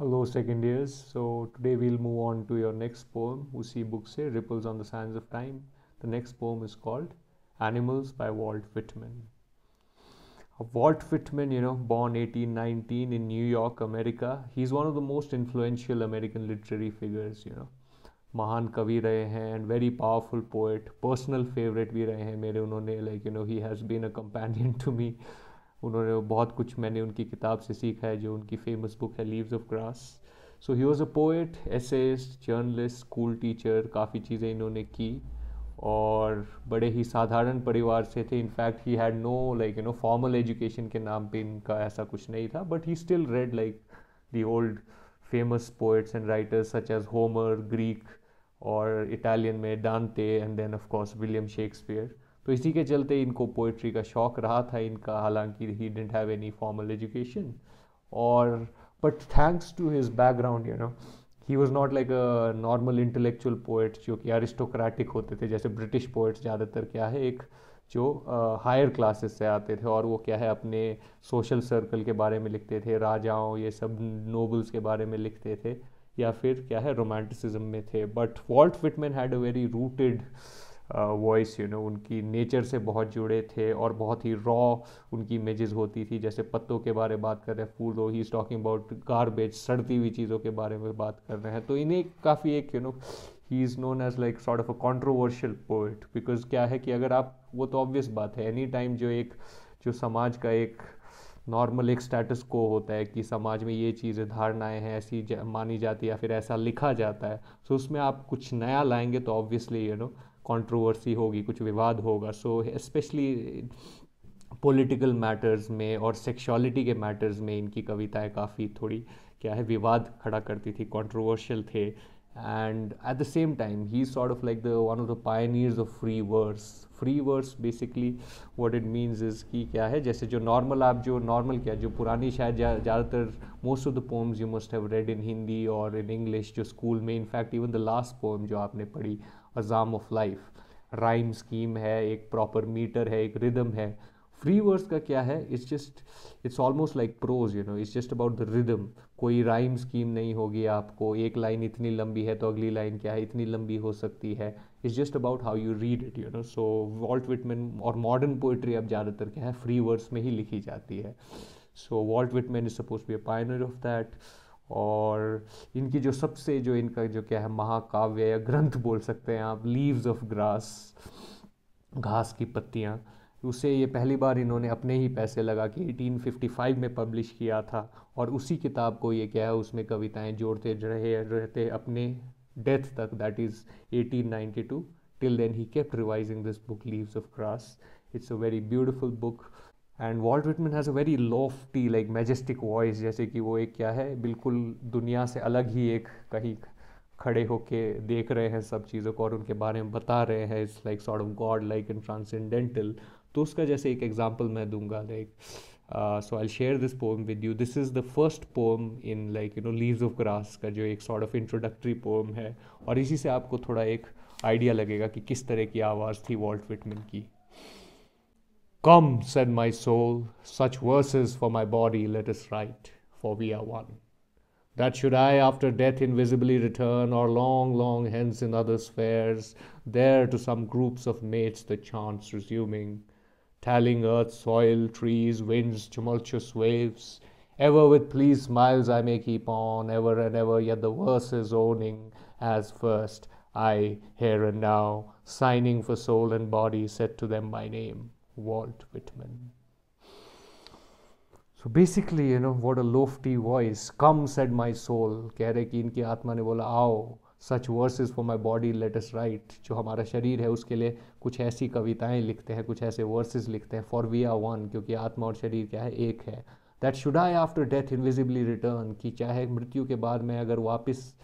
Hello second years. So today we'll move on to your next poem, see books say Ripples on the Sands of Time. The next poem is called Animals by Walt Whitman. Uh, Walt Whitman, you know, born 1819 in New York, America. He's one of the most influential American literary figures, you know. महान कवि रहे हैं and very powerful poet personal favourite भी रहे हैं मेरे उन्होंने like you know he has been a companion to me उन्होंने बहुत कुछ मैंने उनकी किताब से सीखा है जो उनकी फेमस बुक है leaves of grass so he was a poet essayist journalist school teacher काफ़ी चीज़ें इन्होंने की और बड़े ही साधारण परिवार से थे in fact he had no like you know formal education के नाम पे इनका ऐसा कुछ नहीं था but he still read like the old famous poets and writers such as Homer Greek और इटालियन में Dante and then of course William Shakespeare तो इसी के चलते इनको पोइट्री का शौक़ रहा था इनका हालांकि he didn't have any formal education और but thanks to his background you know he was not like a normal intellectual poet जो कि एरिस्टोक्रेटिक होते थे जैसे ब्रिटिश पोइट्स ज़्यादातर क्या है एक जो हायर uh, क्लासेस से आते थे और वो क्या है अपने सोशल सर्कल के बारे में लिखते थे राजाओं ये सब नोबल्स के बारे में लिखते थे या फिर क्या है रोमांटिसिज्म में थे but Walt Whitman had a very rooted voice you know उनकी नेचर से बहुत जुड़े थे और बहुत ही रॉ उनकी इमेजेस होती थी जैसे पत्तों के बारे में बात कर रहे हैं फूल he is talking about garbage सड़ती हुई चीज़ों के बारे में बात कर रहे हैं तो इन्हें काफ़ी एक you know he is known as like sort of a controversial poet because क्या है कि अगर आप वो तो ऑब्वियस बात है एनी टाइम जो एक जो समाज का एक नॉर्मल एक स्टेटस को होता है कि समाज में ये चीज़ें धारणाएं हैं ऐसी जा, मानी जाती है या फिर ऐसा लिखा जाता है सो तो so उसमें आप कुछ नया लाएंगे तो ऑब्वियसली यू नो कंट्रोवर्सी होगी कुछ विवाद होगा सो स्पेशली पॉलिटिकल मैटर्स में और सेक्सुअलिटी के मैटर्स में इनकी कविताएं काफ़ी थोड़ी क्या है विवाद खड़ा करती थी कंट्रोवर्शियल थे and at the same time he sort of like the one of the pioneers of free verse free verse basically what it means is कि क्या है जैसे जो नॉर्मल आप जो नॉर्मल क्या जो पुरानी शायद ज़्यादातर most of the poems you must have read in Hindi और इन इंग्लिश जो स्कूल में in fact even the last poem जो आपने पढ़ी a psalm of life rhyme scheme है एक प्रॉपर मीटर है एक रिदम है फ्री वर्स का क्या है it's just it's almost like prose you know it's just about the rhythm कोई राइम स्कीम नहीं होगी आपको एक लाइन इतनी लंबी है तो अगली लाइन क्या है इतनी लंबी हो सकती है it's just about how you read it you know so Walt Whitman और मॉडर्न पोइट्री अब ज़्यादातर क्या है फ्री वर्स में ही लिखी जाती है so Walt Whitman is suppose be a pioneer of that और इनकी जो सबसे जो इनका जो क्या है महाकाव्य या ग्रंथ बोल सकते हैं आप लीव्स ऑफ ग्रास घास की पत्तियाँ उसे ये पहली बार इन्होंने अपने ही पैसे लगा के 1855 में पब्लिश किया था और उसी किताब को ये क्या है उसमें कविताएं जोड़ते रहे रहते अपने डेथ तक that is 1892 till then he kept revising this book leaves of grass it's a very beautiful book and Walt Whitman has a very lofty like majestic voice जैसे कि वो एक क्या है बिल्कुल दुनिया से अलग ही एक कहीं खड़े होके देख रहे हैं सब चीज़ों को और उनके बारे में बता रहे हैं it's like sort of God like in transcendental तो उसका जैसे एक एग्जाम्पल मैं दूंगा like so I share this poem with you this is the first poem in like you know leaves of grass का जो एक सॉर्ट ऑफ इंट्रोडक्टरी पोम है और इसी से आपको थोड़ा एक आइडिया लगेगा कि किस तरह की आवाज़ थी वॉल्ट विटमिन की Come, said my soul, such verses for my body let us write, for we are one. That should I after death invisibly return, or long, long hence in other spheres, there to some groups of mates the chants resuming, tallying earth, soil, trees, winds, tumultuous waves, Ever with pleased smiles I may keep on, ever and ever, yet the verses owning as first, I here and now, signing for soul and body, said to them my name. Walt Whitman. So basically you know what a lofty voice come said my soul कह रहे कि इनकी आत्मा ने बोला आओ such is for my body let us write जो हमारा शरीर है उसके लिए कुछ ऐसी कविताएं लिखते हैं कुछ ऐसे वर्सेज लिखते हैं फॉर वी आर वन क्योंकि आत्मा और शरीर क्या है एक है that should I after death invisibly return कि चाहे मृत्यु के बाद मैं अगर वापस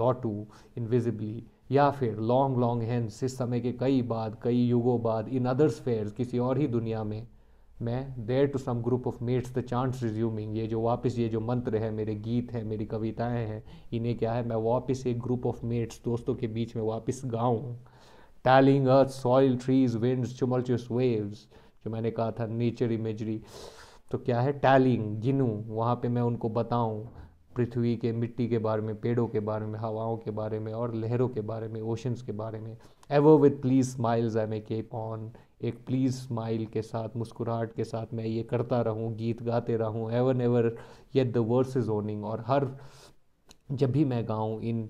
लौटूँ इनविजिबली या फिर लॉन्ग लॉन्ग हैंड्स इस समय के कई बाद कई युगों बाद इन अदर्स फेयर किसी और ही दुनिया में मैं there to some group of mates the chance resuming ये जो वापस ये जो मंत्र है मेरे गीत हैं मेरी कविताएं हैं इन्हें क्या है मैं वापस एक ग्रुप ऑफ मेट्स दोस्तों के बीच में वापस गाऊँ tallying earth soil trees winds tumultuous waves जो मैंने कहा था नेचर इमेजरी तो क्या है टैलिंग गिनूँ वहाँ पे मैं उनको बताऊँ पृथ्वी के मिट्टी के बारे में पेड़ों के बारे में हवाओं के बारे में और लहरों के बारे में ओशंस के बारे में ever with please smiles I may keep on एक प्लीज़ स्माइल के साथ मुस्कुराहट के साथ मैं ये करता रहूँ गीत गाते रहूँ even ever yet the verse is owning और हर जब भी मैं गाऊँ इन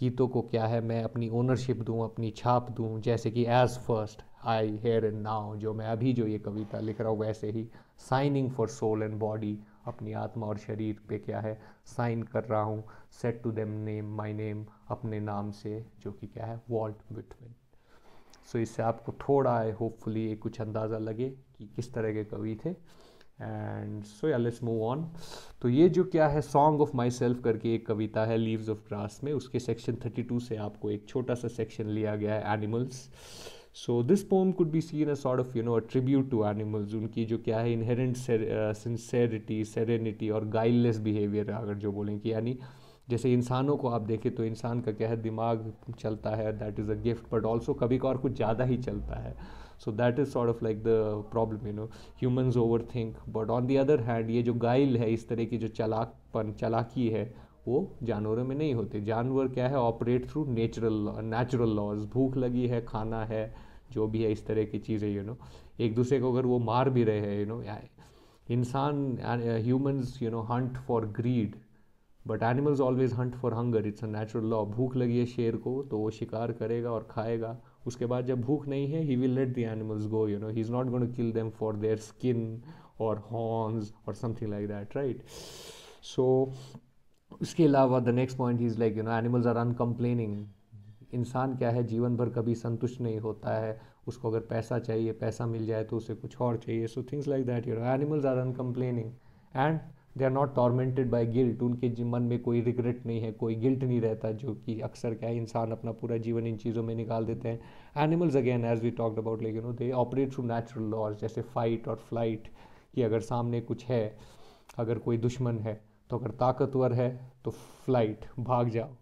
गीतों को क्या है मैं अपनी ओनरशिप दूँ अपनी छाप दूँ जैसे कि as first I hear and now जो मैं अभी जो ये कविता लिख रहा हूँ वैसे ही signing for soul and body अपनी आत्मा और शरीर पे क्या है साइन कर रहा हूँ set to them name my name अपने नाम से जो कि क्या है वॉल्ट विटमिन सो इससे आपको थोड़ा है होपफुली कुछ अंदाज़ा लगे कि किस तरह के कवि थे एंड सो या लेट्स मूव ऑन तो ये जो क्या है सॉन्ग ऑफ माई सेल्फ करके एक कविता है लीव्स ऑफ ग्रास में उसके सेक्शन थर्टी टू से आपको एक छोटा सा सेक्शन लिया गया है animals so this poem could be seen a sort of you know a tribute to animals उनकी जो क्या है इनहेरेंट सिंसेरिटी सेरेनिटी और गाइडलेस बिहेवियर अगर जो बोलें कि यानी जैसे इंसानों को आप देखें तो इंसान का क्या है दिमाग चलता है that is a gift but also कभी कभार कुछ ज़्यादा ही चलता है so that is sort of like the problem you know humans over think but on the other hand ये जो गाइल है इस तरह की जो चलाकपन चलाकी है वो जानवरों में नहीं होते जानवर क्या है operate through natural natural laws भूख लगी है खाना है जो भी है इस तरह की चीज़ें यू नो एक दूसरे को अगर वो मार भी रहे हैं यू नो इंसान humans you know hunt for greed but animals always hunt for hunger it's a natural law भूख लगी है शेर को तो वो शिकार करेगा और खाएगा उसके बाद जब भूख नहीं है he will let the animals go you know he is not going to kill them for their skin और हॉर्न्स और something like that right so उसके अलावा the next point is like you know animals are uncomplaining इंसान क्या है जीवन भर कभी संतुष्ट नहीं होता है उसको अगर पैसा चाहिए पैसा मिल जाए तो उसे कुछ और चाहिए so things like that your animals are uncomplaining and they are not tormented by guilt उनके मन में कोई रिग्रेट नहीं है कोई गिल्ट नहीं रहता जो कि अक्सर क्या है इंसान अपना पूरा जीवन इन चीज़ों में निकाल देते हैं animals again as we talked about लेकिन no they operate through natural laws जैसे फाइट और फ्लाइट कि अगर सामने कुछ है अगर कोई दुश्मन है तो अगर ताकतवर है तो फ्लाइट भाग जाओ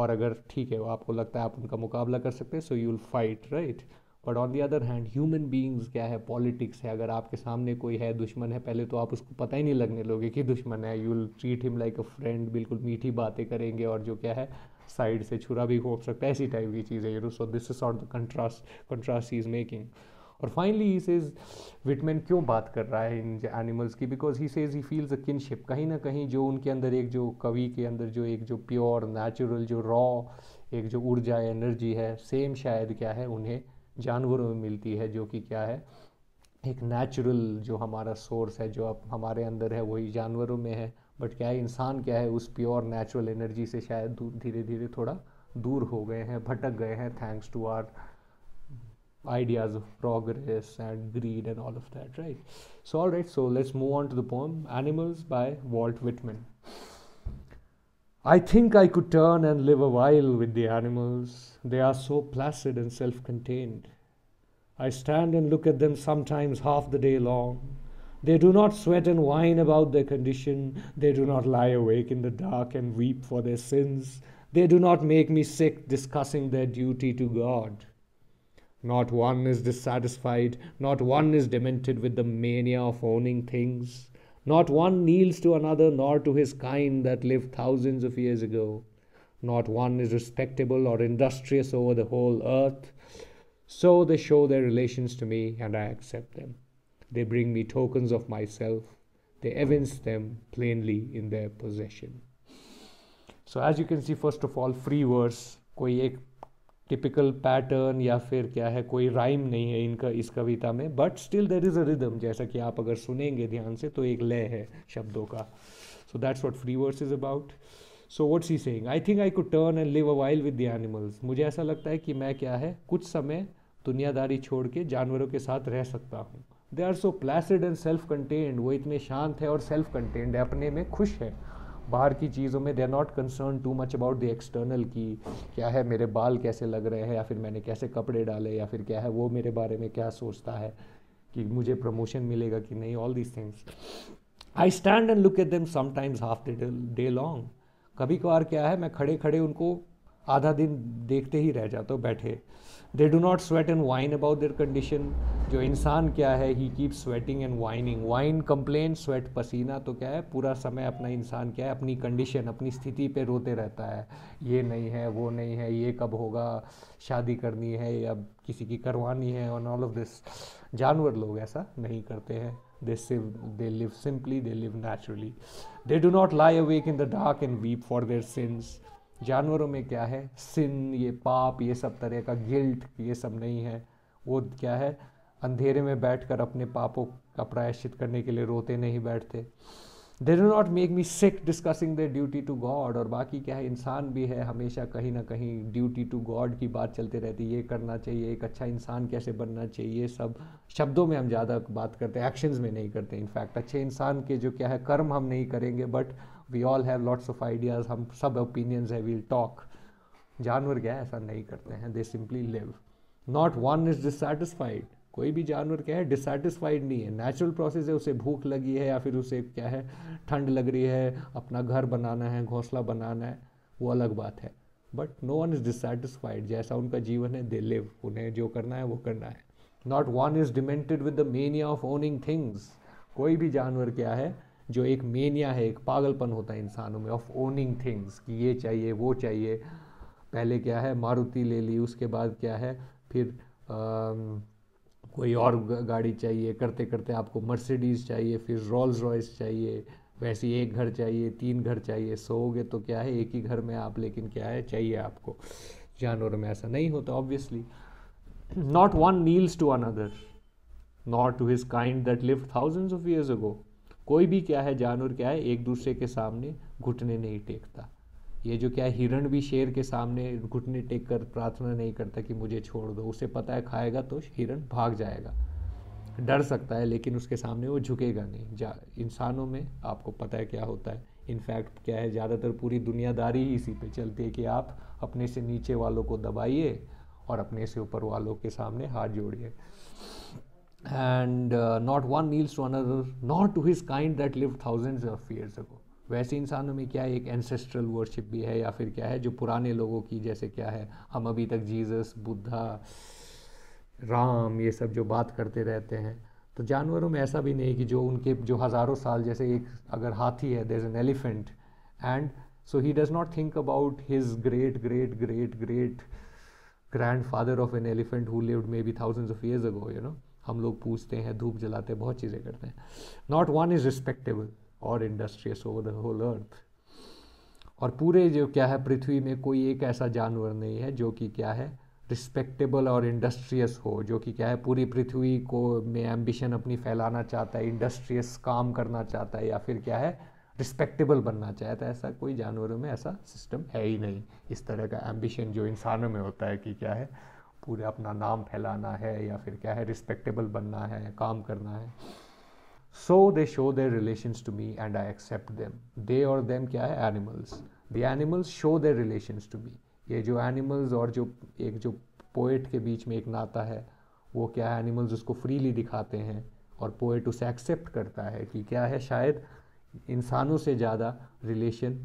और अगर ठीक है आपको लगता है आप उनका मुकाबला कर सकते हैं so you will fight right but on the other hand human beings क्या है पॉलिटिक्स है अगर आपके सामने कोई है दुश्मन है पहले तो आप उसको पता ही नहीं लगने लोगे कि दुश्मन है you will treat him like a friend बिल्कुल मीठी बातें करेंगे और जो क्या है साइड से छुरा भी हो सकता है ऐसी टाइप की चीज़ें you know so this is out the contrast contrast is making और फाइनली ही सेज विटमैन क्यों बात कर रहा है इन एनिमल्स की because he says he feels a kinship कहीं ना कहीं जो उनके अंदर एक जो कवि के अंदर जो एक जो प्योर नेचुरल जो रॉ एक जो ऊर्जा एनर्जी है सेम शायद क्या है उन्हें जानवरों में मिलती है जो कि क्या है एक नेचुरल जो हमारा सोर्स है जो अब हमारे अंदर है वही जानवरों में है बट क्या है इंसान क्या है उस प्योर नेचुरल एनर्जी से शायद धीरे धीरे थोड़ा दूर हो गए हैं भटक गए हैं thanks to our ideas of progress and greed and all of that, right? So, all right, so let's move on to the poem Animals by Walt Whitman. I think I could turn and live a while with the animals. They are so placid and self contained. I stand and look at them sometimes half the day long. They do not sweat and whine about their condition. They do not lie awake in the dark and weep for their sins. They do not make me sick discussing their duty to God. Not one is dissatisfied, not one is demented with the mania of owning things. Not one kneels to another nor to his kind that lived thousands of years ago. Not one is respectable or industrious over the whole earth. So they show their relations to me, and I accept them. They bring me tokens of myself, they evince them plainly in their possession. So, as you can see, first of all, free verse, कोई एक typical pattern या फिर क्या है कोई rhyme नहीं है इनका इस कविता में but still there is a rhythm जैसा कि आप अगर सुनेंगे ध्यान से तो एक लय है शब्दों का so that's what free verse is about so what's he saying I think I could turn and live a while with the animals मुझे ऐसा लगता है कि मैं क्या है कुछ समय दुनियादारी छोड़ के जानवरों के साथ रह सकता हूँ they are so placid and self content वो इतने शांत है और सेल्फ कंटेंट है अपने में खुश है बाहर की चीज़ों में they are not concern too much about the external की क्या है मेरे बाल कैसे लग रहे हैं या फिर मैंने कैसे कपड़े डाले या फिर क्या है वो मेरे बारे में क्या सोचता है कि मुझे प्रमोशन मिलेगा कि नहीं all these things I stand and look at them sometimes half the day long कभी कभार क्या है मैं खड़े खड़े उनको आधा दिन देखते ही रह जाता हूँ बैठे they do not sweat and whine about their condition जो इंसान क्या है he keep sweating and whining whine complain sweat पसीना तो क्या है पूरा समय अपना इंसान क्या है अपनी कंडीशन अपनी स्थिति पे रोते रहता है ये नहीं है वो नहीं है ये कब होगा शादी करनी है या किसी की करवानी है ऑन ऑल ऑफ दिस जानवर लोग ऐसा नहीं करते हैं they sieve they live simply they live naturally they do not lie awake in the dark and weep for their sins जानवरों में क्या है सिन ये पाप ये सब तरह का गिल्ट ये सब नहीं है वो क्या है अंधेरे में बैठकर अपने पापों का प्रायश्चित करने के लिए रोते नहीं बैठते they do not make me sick discussing the duty to God और बाकी क्या है इंसान भी है हमेशा कहीं ना कहीं ड्यूटी टू गॉड की बात चलते रहती है ये करना चाहिए एक अच्छा इंसान कैसे बनना चाहिए सब शब्दों में हम ज़्यादा बात करते हैं एक्शंस में नहीं करते इनफैक्ट अच्छे इंसान के जो क्या है कर्म हम नहीं करेंगे but we all have lots of ideas हम सब ओपिनियंस है वील टॉक जानवर क्या है ऐसा नहीं करते हैं they simply live not one is dissatisfied कोई भी जानवर क्या है डिसटिस्फाइड नहीं है नेचुरल प्रोसेस है उसे भूख लगी है या फिर उसे क्या है ठंड लग रही है अपना घर बनाना है घोंसला बनाना है वो अलग बात है but no one is dissatisfied जैसा उनका जीवन है दे लिव उन्हें जो करना है वो करना है not one is demented with the mania of owning things कोई भी जानवर क्या है जो एक मेनिया है एक पागलपन होता है इंसानों में ऑफ ओनिंग थिंग्स कि ये चाहिए वो चाहिए पहले क्या है मारुति ले ली उसके बाद क्या है फिर आ, कोई और गाड़ी चाहिए करते करते आपको मर्सिडीज़ चाहिए फिर रोल्स रॉयस चाहिए वैसे एक घर चाहिए तीन घर चाहिए सोओगे तो क्या है एक ही घर में आप लेकिन क्या है चाहिए आपको जानवर में ऐसा नहीं होता obviously not one kneels to another not to his kind that live thousands of years ago कोई भी क्या है जानवर क्या है एक दूसरे के सामने घुटने नहीं टेकता ये जो क्या हिरण भी शेर के सामने घुटने टेक कर प्रार्थना नहीं करता कि मुझे छोड़ दो उसे पता है खाएगा तो हिरण भाग जाएगा डर सकता है लेकिन उसके सामने वो झुकेगा नहीं जा इंसानों में आपको पता है क्या होता है इनफैक्ट क्या है ज़्यादातर पूरी दुनियादारी ही इसी पे चलती है कि आप अपने से नीचे वालों को दबाइए और अपने से ऊपर वालों के सामने हाथ जोड़िए and not one kneels to another not to his kind that live thousands of years ago वैसे इंसानों में क्या है एक एंसेस्ट्रल वर्शिप भी है या फिर क्या है जो पुराने लोगों की जैसे क्या है हम अभी तक जीसस बुद्धा राम ये सब जो बात करते रहते हैं तो जानवरों में ऐसा भी नहीं कि जो उनके जो हज़ारों साल जैसे एक अगर हाथी है there is an elephant and so he does not think about his great great great great grandfather of an elephant who lived maybe thousands of years ago you know हम लोग पूछते हैं धूप जलाते हैं बहुत चीज़ें करते हैं नॉट वन इज़ रिस्पेक्टेबल और industrious over the whole earth और पूरे जो क्या है पृथ्वी में कोई एक ऐसा जानवर नहीं है जो कि क्या है रिस्पेक्टेबल और इंडस्ट्रियस हो जो कि क्या है पूरी पृथ्वी को में एम्बिशन अपनी फैलाना चाहता है इंडस्ट्रियस काम करना चाहता है या फिर क्या है रिस्पेक्टेबल बनना चाहता है ऐसा कोई जानवरों में ऐसा सिस्टम है ही नहीं इस तरह का एम्बिशन जो इंसानों में होता है कि क्या है पूरा अपना नाम फैलाना है या फिर क्या है रिस्पेक्टेबल बनना है काम करना है so they show they relation to me and I accept them they और देम क्या है animals they animals show their relation to me ये जो एनिमल्स और जो एक जो पोएट के बीच में एक नाता है वो क्या है एनिमल्स उसको फ्रीली दिखाते हैं और पोएट उसे एक्सेप्ट करता है कि क्या है शायद इंसानों से ज़्यादा रिलेशन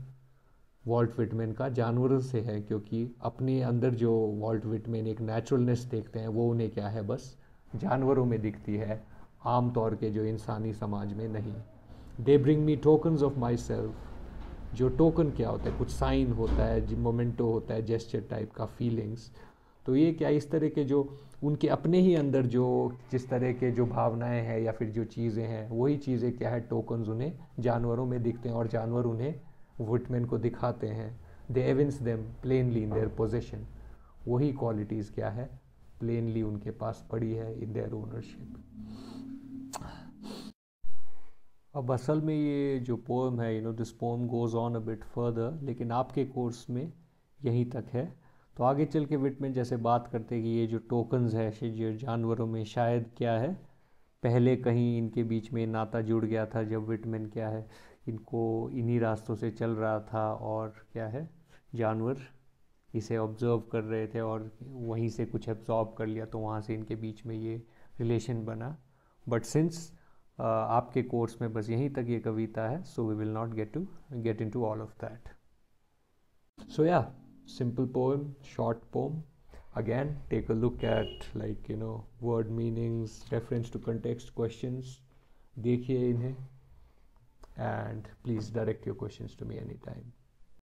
वॉल्ट विटमेन का जानवरों से है क्योंकि अपने अंदर जो वॉल्ट विटमेन एक नेचुरलनेस देखते हैं वो उन्हें क्या है बस जानवरों में दिखती है आम तौर के जो इंसानी समाज में नहीं they bring me tokens of my self जो टोकन क्या होता है कुछ साइन होता है मोमेंटो होता है जेस्चर टाइप का फीलिंग्स तो ये क्या इस तरह के जो उनके अपने ही अंदर जो जिस तरह के जो भावनाएं हैं या फिर जो चीज़ें हैं वही चीज़ें क्या है टोकन्स उन्हें जानवरों में दिखते हैं और जानवर उन्हें वुटमैन को दिखाते हैं they evince them plainly in their position वही क्वालिटीज़ क्या है प्लेनली उनके पास पड़ी है इन देयर ओनरशिप अब असल में ये जो पोम है you know this poem goes on a bit further लेकिन आपके कोर्स में यहीं तक है तो आगे चल के विट में जैसे बात करते कि ये जो टोकन्स है जो जानवरों में शायद क्या है पहले कहीं इनके बीच में नाता जुड़ गया था जब विटमिन क्या है इनको इन्हीं रास्तों से चल रहा था और क्या है जानवर इसे ऑब्ज़र्व कर रहे थे और वहीं से कुछ एब्जॉर्ब कर लिया तो वहाँ से इनके बीच में ये रिलेशन बना बट सिंस आपके कोर्स में बस यहीं तक ये कविता है so we will not get to get into all of that so yeah simple poem short poem again take a look at like you know word meanings reference to context question देखिए इन्हें and please direct your question to me any time